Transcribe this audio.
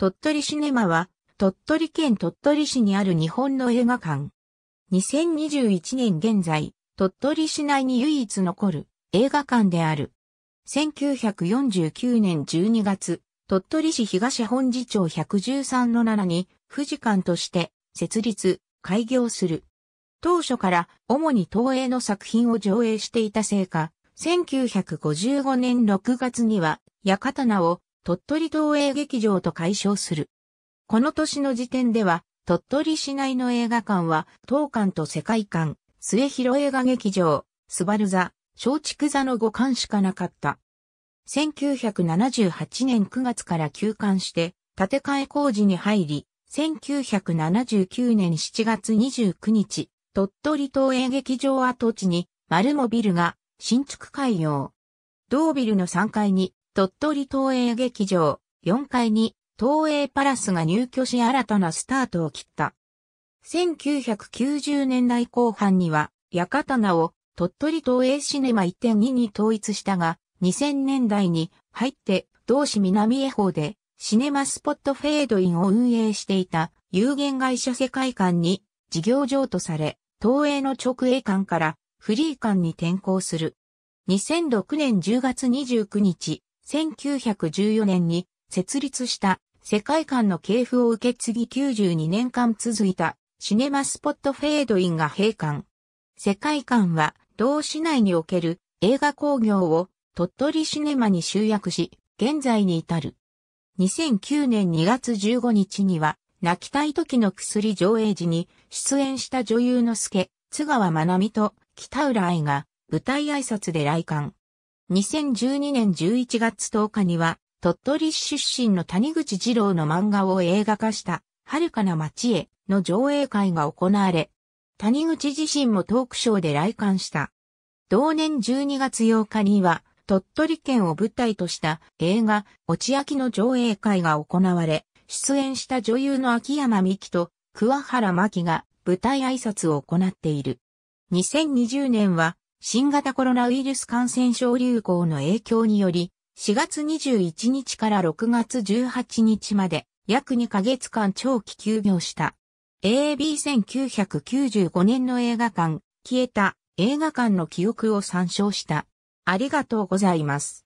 鳥取シネマは、鳥取県鳥取市にある日本の映画館。2021年現在、鳥取市内に唯一残る映画館である。1949年12月、鳥取市東本寺町113の7に、富士館として設立、開業する。当初から主に東映の作品を上映していたせいか、1955年6月には、館名を鳥取東映劇場と解消する。この年の時点では、鳥取市内の映画館は、東館と世界館、末広映画劇場、スバル座、松竹座の5館しかなかった。1978年9月から休館して、建て替え工事に入り、1979年7月29日、鳥取東映劇場跡地に、丸モビルが新築開業。同ビルの3階に鳥取東映劇場4階に東映パラスが入居し新たなスタートを切った。1990年代後半には、屋形を鳥取東映シネマ1.2に統一したが、2000年代に入って同市南江方でシネマスポットフェードインを運営していた有限会社世界館に事業譲渡され、東映の直営館からフリー館に転校する。2006年10月29日、1914年に設立した世界観の系譜を受け継ぎ92年間続いたシネマスポットフェードインが閉館。世界観は同市内における映画工業を鳥取シネマに集約し、現在に至る。2009年2月15日には、泣きたい時の薬上映時に出演した女優の助、津川学美と北浦愛が舞台挨拶で来館。2012年11月10日には、鳥取市出身の谷口二郎の漫画を映画化した、遥かな街への上映会が行われ、谷口自身もトークショーで来館した。同年12月8日には、鳥取県を舞台とした映画、落ち秋の上映会が行われ、出演した女優の秋山美希と桑原真希が舞台挨拶を行っている。2020年は新型コロナウイルス感染症流行の影響により、4月21日から6月18日まで約2ヶ月間長期休業した。AAB1995 年の映画館、消えた映画館の記憶を参照した。ありがとうございます。